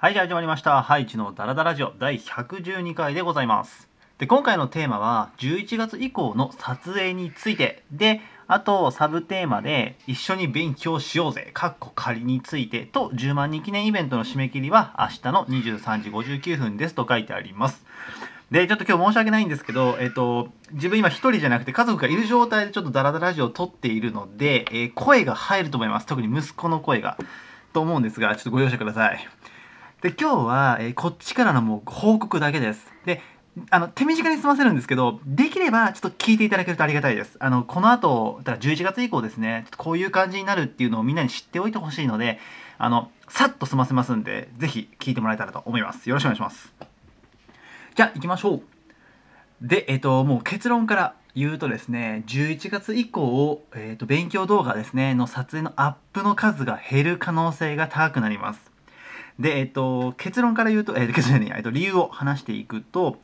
はい、じゃあ始まりました。ハイチのダラダラジオ第112回でございます。で、今回のテーマは11月以降の撮影についてで、あとサブテーマで一緒に勉強しようぜ、かっこ仮についてと10万人記念イベントの締め切りは明日の23時59分ですと書いてあります。で、ちょっと今日申し訳ないんですけど、えっと、自分今一人じゃなくて家族がいる状態でちょっとダラダラジオを撮っているので、えー、声が入ると思います。特に息子の声が。と思うんですが、ちょっとご容赦ください。で今日は、えー、こっちからのもう報告だけですであの手短に済ませるんですけどできればちょっと聞いていただけるとありがたいですあのこの後だから11月以降ですねちょっとこういう感じになるっていうのをみんなに知っておいてほしいのであのさっと済ませますんでぜひ聞いてもらえたらと思いますよろしくお願いしますじゃあ行きましょうでえっ、ともう結論から言うとですね11月以降、えっと勉強動画ですねの撮影のアップの数が減る可能性が高くなりますで、えっと、結論から言うと、え結論えっと、理由を話していくと、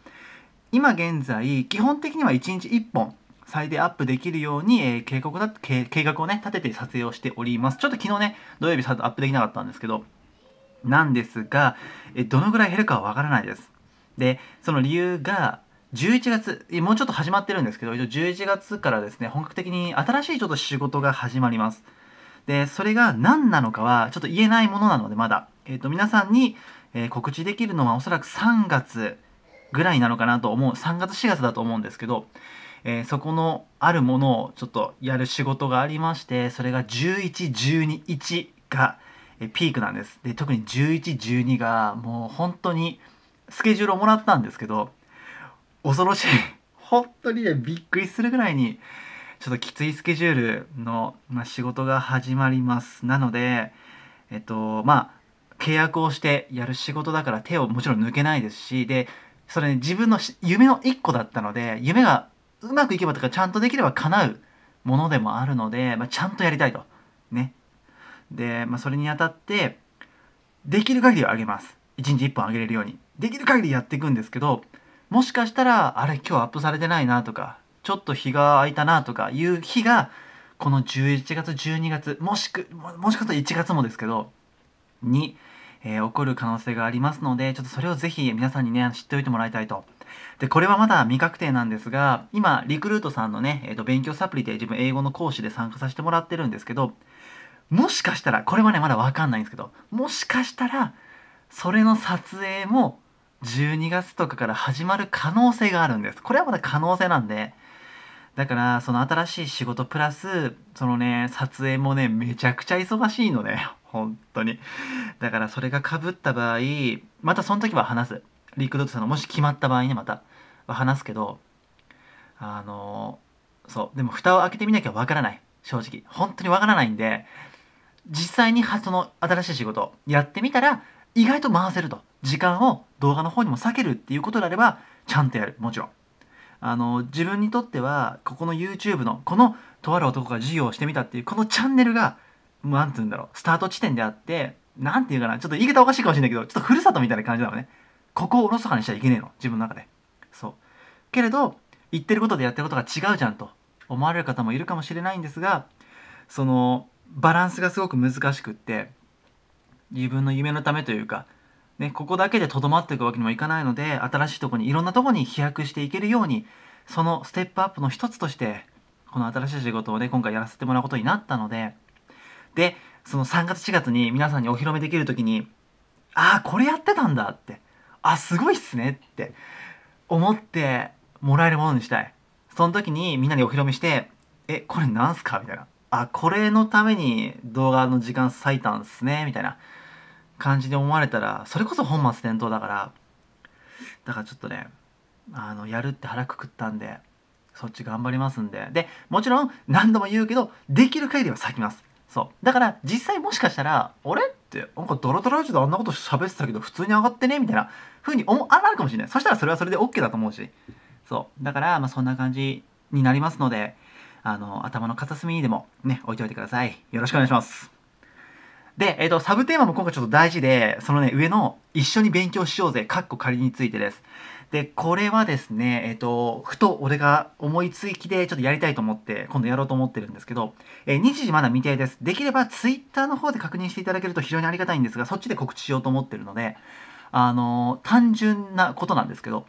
今現在、基本的には1日1本、最低アップできるように、えー、計画だ計画をね、立てて撮影をしております。ちょっと昨日ね、土曜日アップできなかったんですけど、なんですが、えどのぐらい減るかはわからないです。で、その理由が、11月、もうちょっと始まってるんですけど、11月からですね、本格的に新しいちょっと仕事が始まります。で、それが何なのかはちょっと言えないものなのでまだ、えっ、ー、と、皆さんに、えー、告知できるのはおそらく3月ぐらいなのかなと思う、3月4月だと思うんですけど、えー、そこのあるものをちょっとやる仕事がありまして、それが11、12、1が、えピークなんです。で、特に11、12がもう本当にスケジュールをもらったんですけど、恐ろしい。本当にね、びっくりするぐらいに、ちょっときついスケジュールの、まあ、仕事が始まりますなのでえっとまあ契約をしてやる仕事だから手をもちろん抜けないですしでそれ、ね、自分の夢の一個だったので夢がうまくいけばとかちゃんとできれば叶うものでもあるので、まあ、ちゃんとやりたいとねで、まあ、それにあたってできる限りは上げます1日1本あげれるようにできる限りやっていくんですけどもしかしたらあれ今日アップされてないなとかちょっと日が空いたなとかいう日がこの11月12月もしくもしかしたら1月もですけどに、えー、起こる可能性がありますのでちょっとそれをぜひ皆さんにね知っておいてもらいたいと。でこれはまだ未確定なんですが今リクルートさんのね、えー、と勉強サプリで自分英語の講師で参加させてもらってるんですけどもしかしたらこれはねまだわかんないんですけどもしかしたらそれの撮影も12月とかから始まる可能性があるんですこれはまだ可能性なんでだからその新しい仕事プラスそのね撮影もねめちゃくちゃ忙しいのね 本当にだからそれがかぶった場合またその時は話すリクルートさんのもし決まった場合ねまたは話すけどあのそうでも蓋を開けてみなきゃわからない正直本当にわからないんで実際にはその新しい仕事やってみたら意外と回せると時間を動画の方にも避けるっていうことであればちゃんとやるもちろんあの自分にとってはここの YouTube のこのとある男が授業をしてみたっていうこのチャンネルが何て言うんだろうスタート地点であって何て言うかなちょっと言い方おかしいかもしれないけどちょっとふるさとみたいな感じなのねここをおろそかにしちゃいけねえの自分の中でそうけれど言ってることでやってることが違うじゃんと思われる方もいるかもしれないんですがそのバランスがすごく難しくって自分の夢のためというかね、ここだけでとどまっていくわけにもいかないので新しいとこにいろんなとこに飛躍していけるようにそのステップアップの一つとしてこの新しい仕事をね今回やらせてもらうことになったのででその3月4月に皆さんにお披露目できる時にああこれやってたんだってあすごいっすねって思ってもらえるものにしたいその時にみんなにお披露目してえこれなんすかみたいなあこれのために動画の時間割いたんすねみたいな感じで思われたら、それこそ本末転倒だから、だからちょっとね、あの、やるって腹くくったんで、そっち頑張りますんで。で、もちろん何度も言うけど、できる限りは咲きます。そう。だから実際もしかしたら、俺って、なんかドロドロラジオであんなこと喋ってたけど、普通に上がってねみたいな風に思、あるかもしれない。そしたらそれはそれで OK だと思うし。そう。だから、まあそんな感じになりますので、あの、頭の片隅にでもね、置いておいてください。よろしくお願いします。で、えっ、ー、と、サブテーマも今回ちょっと大事で、そのね、上の、一緒に勉強しようぜ、かっこ仮についてです。で、これはですね、えっ、ー、と、ふと俺が思いつきでちょっとやりたいと思って、今度やろうと思ってるんですけど、えー、日時まだ未定です。できれば Twitter の方で確認していただけると非常にありがたいんですが、そっちで告知しようと思ってるので、あの単純なことなんですけど、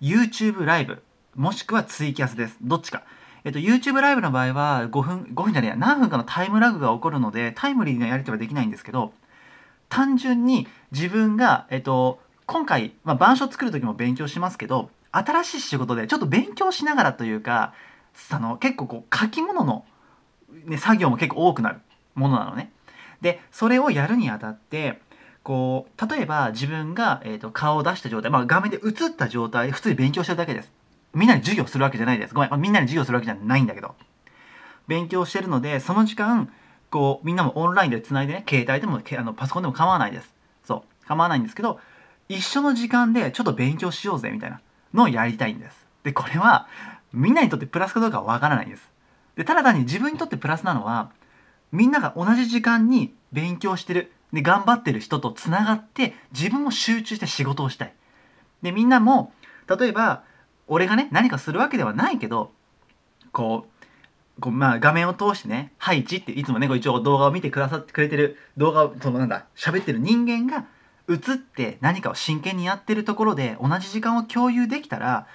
YouTube ライブ、もしくはツイキャスです。どっちか。えっと、YouTube ライブの場合は5分、5分じゃねえ、何分かのタイムラグが起こるので、タイムリーなやり取りはできないんですけど、単純に自分が、えっと、今回、まあ、板書作る時も勉強しますけど、新しい仕事でちょっと勉強しながらというか、その、結構こう、書き物の、ね、作業も結構多くなるものなのね。で、それをやるにあたって、こう、例えば自分が、えっと、と顔を出した状態、まあ、画面で映った状態、普通に勉強してるだけです。みんなに授業するわけじゃないです。ごめん、みんなに授業するわけじゃないんだけど。勉強してるので、その時間、こう、みんなもオンラインでつないでね、携帯でも、あのパソコンでも構わないです。そう、構わないんですけど、一緒の時間でちょっと勉強しようぜ、みたいなのをやりたいんです。で、これは、みんなにとってプラスかどうかはわからないです。で、ただ単に自分にとってプラスなのは、みんなが同じ時間に勉強してる、で、頑張ってる人とつながって、自分も集中して仕事をしたい。で、みんなも、例えば、俺がね何かするわけではないけどこうこうまあ画面を通してね「ハイチ」っていつもねこう一応動画を見てくださってくれてる動画をそのなんだ喋ってる人間が映って何かを真剣にやってるところで同じ時間を共有できたら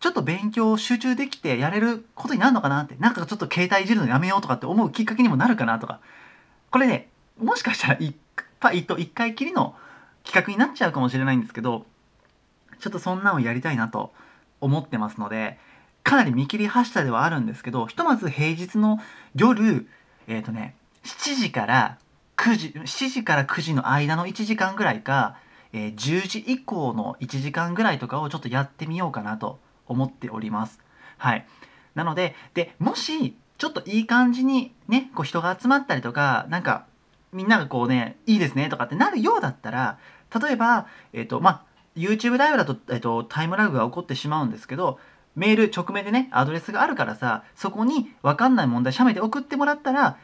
ちょっと勉強を集中できてやれることになるのかなってなんかちょっと携帯いじるのやめようとかって思うきっかけにもなるかなとかこれねもしかしたら一回と一回きりの企画になっちゃうかもしれないんですけどちょっとそんなんをやりたいなと思ってますので、かなり見切り発車ではあるんですけど、ひとまず平日の夜、えっ、ー、とね、7時から9時、7時から9時の間の1時間ぐらいか、えー、10時以降の1時間ぐらいとかをちょっとやってみようかなと思っております。はい。なので、で、もし、ちょっといい感じにね、こう人が集まったりとか、なんか、みんながこうね、いいですねとかってなるようだったら、例えば、えっ、ー、と、まあ、YouTube ライブだと、えっと、タイムラグが起こってしまうんですけど、メール直面でね、アドレスがあるからさ、そこに分かんない問題、写メで送ってもらったら、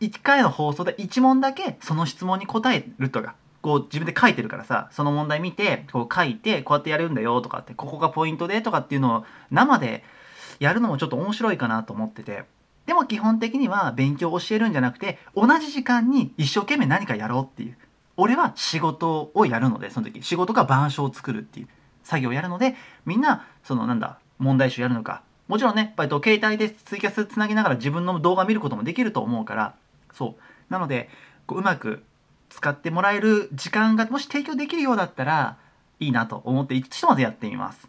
1回の放送で1問だけその質問に答えるとか、こう自分で書いてるからさ、その問題見て、こう書いて、こうやってやるんだよとかって、ここがポイントでとかっていうのを生でやるのもちょっと面白いかなと思ってて。でも基本的には勉強を教えるんじゃなくて、同じ時間に一生懸命何かやろうっていう。俺は仕事をやるのでその時仕事が板書を作るっていう作業をやるのでみんなそのなんだ問題集やるのかもちろんね、えっと、携帯でツイキャスつなぎながら自分の動画見ることもできると思うからそうなのでこううまく使ってもらえる時間がもし提供できるようだったらいいなと思ってひとまずやってみます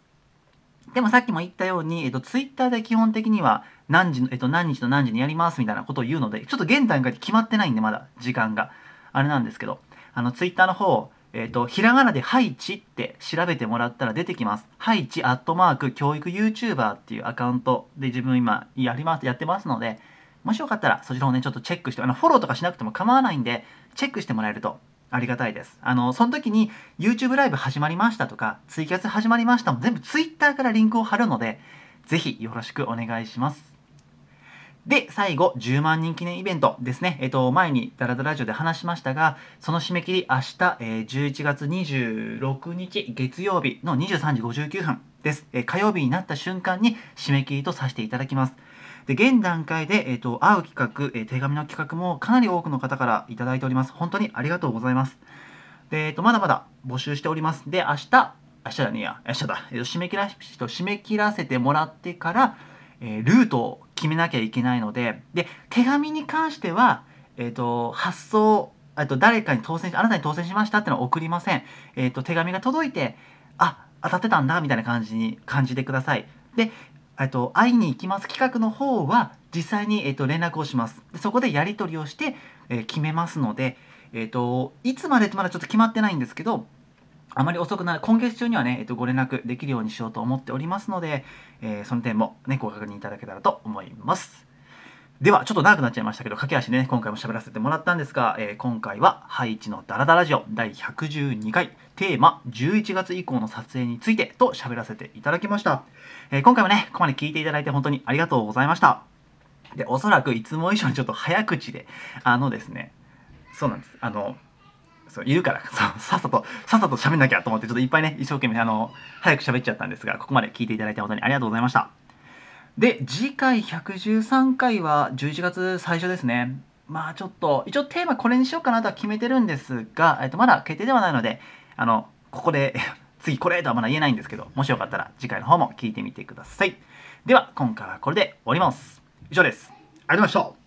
でもさっきも言ったように、えっと、ツイッターで基本的には何時の、えっと、何日と何時にやりますみたいなことを言うので、ちょっと現段階で決まってないんで、まだ時間が。あれなんですけど、あの、ツイッターの方、えっ、ー、と、ひらがなでハイチって調べてもらったら出てきます。ハイチアットマーク教育 YouTuber っていうアカウントで自分今やります、やってますので、もしよかったらそちらをね、ちょっとチェックして、あの、フォローとかしなくても構わないんで、チェックしてもらえるとありがたいです。あの、その時に YouTube ライブ始まりましたとか、ツイキャス始まりましたも全部 Twitter からリンクを貼るので、ぜひよろしくお願いします。で、最後、10万人記念イベントですね。えっと、前にダラダラジオで話しましたが、その締め切り明日、えー、11月26日月曜日の23時59分です、えー、火曜日になった瞬間に締め切りとさせていただきます。で、現段階で、えっ、ー、と、会う企画、えー、手紙の企画もかなり多くの方からいただいております。本当にありがとうございます。で、えっ、と、まだまだ募集しております。で、明日、明日だねや、明日だ。えっ、と、締め切ら、締め切らせてもらってから、えー、ルートを決めなきゃいけないのでで手紙に関しては、えーと、発送っと誰かに当選あなたに当選しましたってのは送りません、えーと、手紙が届いてあ当たってたんだみたいな感じに感じてくださいでえと会いに行きます企画の方は実際に、えっと、連絡をしますでそこでやり取りをして、えー、決めますので、えっといつまでってまだちょっと決まってないんですけどあまり遅くなる、今月中にはね、えっと、ご連絡できるようにしようと思っておりますので、えー、その点もね、ご確認いただけたらと思います。では、ちょっと長くなっちゃいましたけど、駆け足でね、今回も喋らせてもらったんですが、えー、今回は、ハイチのダラダラジオ第112回、テーマ11月以降の撮影についてと喋らせていただきました。えー、今回もね、ここまで聞いていただいて本当にありがとうございました。で、おそらくいつも以上にちょっと早口で、あのですね、そうなんです。あの、そういるから そうさっさとさっさと喋んなきゃと思ってちょっといっぱいね一生懸命あの早く喋っちゃったんですがここまで聞いていただいた本当にありがとうございましたで次回113回は11月最初ですねまあちょっと一応テーマこれにしようかなとは決めてるんですが、えっと、まだ決定ではないのであのここで 次これとはまだ言えないんですけどもしよかったら次回の方も聞いてみてくださいでは今回はこれで終わります以上ですありがとうございました